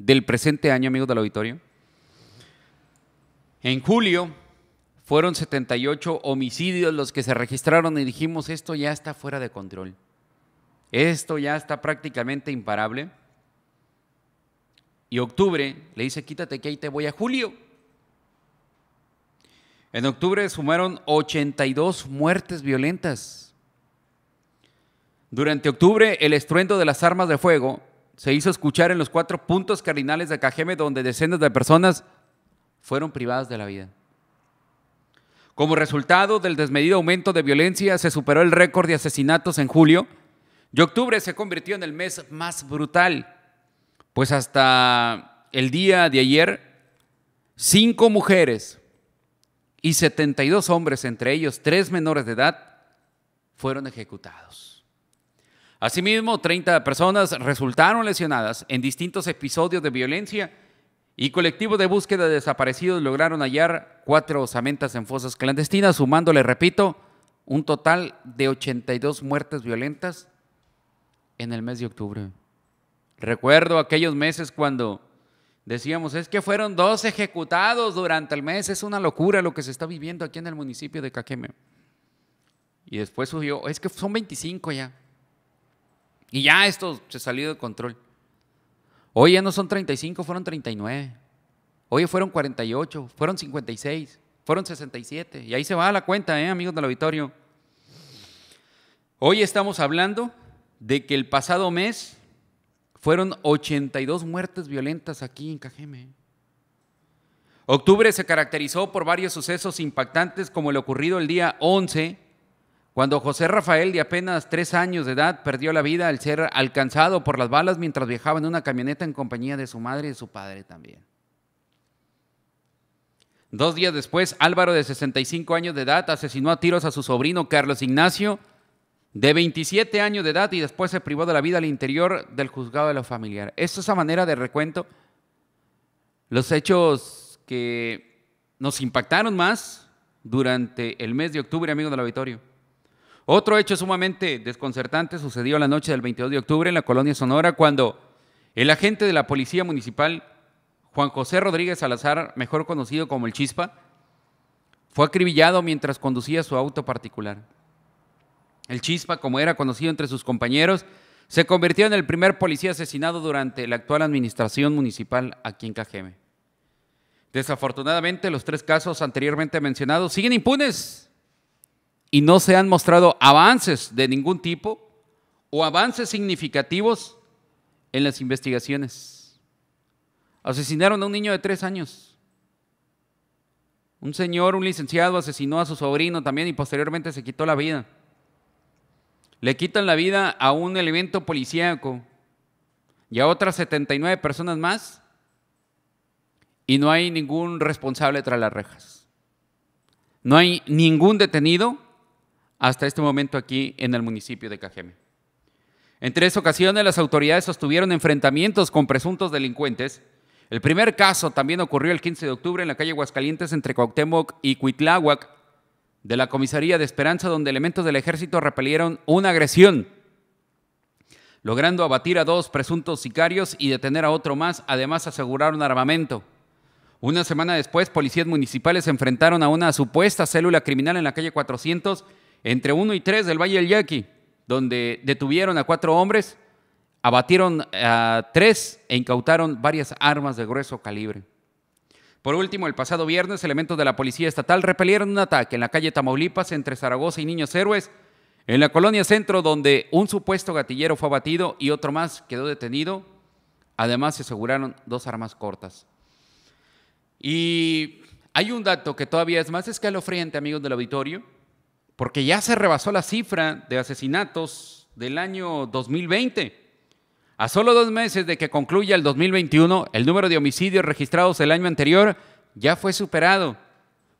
del presente año, amigos del auditorio. En julio fueron 78 homicidios los que se registraron y dijimos, esto ya está fuera de control. Esto ya está prácticamente imparable. Y octubre le dice, quítate que ahí te voy a julio. En octubre sumaron 82 muertes violentas. Durante octubre el estruendo de las armas de fuego se hizo escuchar en los cuatro puntos cardinales de Cajeme, donde decenas de personas fueron privadas de la vida. Como resultado del desmedido aumento de violencia, se superó el récord de asesinatos en julio y octubre se convirtió en el mes más brutal, pues hasta el día de ayer, cinco mujeres y 72 hombres, entre ellos tres menores de edad, fueron ejecutados. Asimismo, 30 personas resultaron lesionadas en distintos episodios de violencia y colectivos de búsqueda de desaparecidos lograron hallar cuatro osamentas en fosas clandestinas, sumándole, repito, un total de 82 muertes violentas en el mes de octubre. Recuerdo aquellos meses cuando decíamos, es que fueron dos ejecutados durante el mes, es una locura lo que se está viviendo aquí en el municipio de Caqueme. Y después surgió, es que son 25 ya. Y ya esto se salió de control. Hoy ya no son 35, fueron 39. Hoy fueron 48, fueron 56, fueron 67. Y ahí se va la cuenta, ¿eh, amigos del auditorio. Hoy estamos hablando de que el pasado mes fueron 82 muertes violentas aquí en Cajeme. Octubre se caracterizó por varios sucesos impactantes como el ocurrido el día 11 cuando José Rafael, de apenas tres años de edad, perdió la vida al ser alcanzado por las balas mientras viajaba en una camioneta en compañía de su madre y su padre también. Dos días después, Álvaro, de 65 años de edad, asesinó a tiros a su sobrino Carlos Ignacio, de 27 años de edad, y después se privó de la vida al interior del juzgado de la familiar. Esto es a manera de recuento. Los hechos que nos impactaron más durante el mes de octubre, amigos del auditorio. Otro hecho sumamente desconcertante sucedió la noche del 22 de octubre en la colonia Sonora cuando el agente de la Policía Municipal, Juan José Rodríguez Salazar, mejor conocido como el Chispa, fue acribillado mientras conducía su auto particular. El Chispa, como era conocido entre sus compañeros, se convirtió en el primer policía asesinado durante la actual administración municipal aquí en Cajeme. Desafortunadamente, los tres casos anteriormente mencionados siguen impunes y no se han mostrado avances de ningún tipo o avances significativos en las investigaciones. Asesinaron a un niño de tres años. Un señor, un licenciado, asesinó a su sobrino también y posteriormente se quitó la vida. Le quitan la vida a un elemento policíaco y a otras 79 personas más y no hay ningún responsable tras las rejas. No hay ningún detenido hasta este momento aquí en el municipio de Cajeme. En tres ocasiones las autoridades sostuvieron enfrentamientos con presuntos delincuentes. El primer caso también ocurrió el 15 de octubre en la calle Huascalientes entre Cuauhtémoc y Cuitláhuac de la comisaría de Esperanza donde elementos del ejército repelieron una agresión, logrando abatir a dos presuntos sicarios y detener a otro más, además aseguraron armamento. Una semana después, policías municipales se enfrentaron a una supuesta célula criminal en la calle 400 entre 1 y tres del Valle del Yaqui, donde detuvieron a cuatro hombres, abatieron a tres e incautaron varias armas de grueso calibre. Por último, el pasado viernes, elementos de la Policía Estatal repelieron un ataque en la calle Tamaulipas entre Zaragoza y Niños Héroes, en la colonia centro, donde un supuesto gatillero fue abatido y otro más quedó detenido. Además, se aseguraron dos armas cortas. Y hay un dato que todavía es más escalofriante, amigos del auditorio, porque ya se rebasó la cifra de asesinatos del año 2020. A solo dos meses de que concluya el 2021, el número de homicidios registrados el año anterior ya fue superado,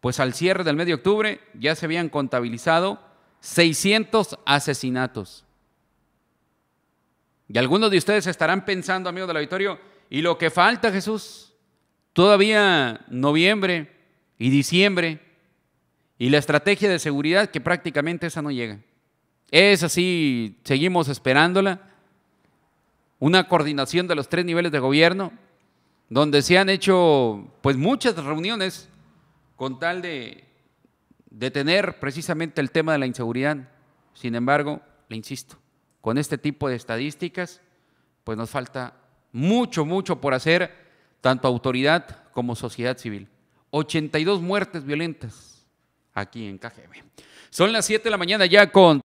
pues al cierre del mes de octubre ya se habían contabilizado 600 asesinatos. Y algunos de ustedes estarán pensando, amigos del auditorio, ¿y lo que falta, Jesús? Todavía noviembre y diciembre y la estrategia de seguridad, que prácticamente esa no llega. Es así, seguimos esperándola. Una coordinación de los tres niveles de gobierno, donde se han hecho pues muchas reuniones con tal de detener precisamente el tema de la inseguridad. Sin embargo, le insisto, con este tipo de estadísticas, pues nos falta mucho, mucho por hacer, tanto autoridad como sociedad civil. 82 muertes violentas aquí en KGB. Son las 7 de la mañana ya con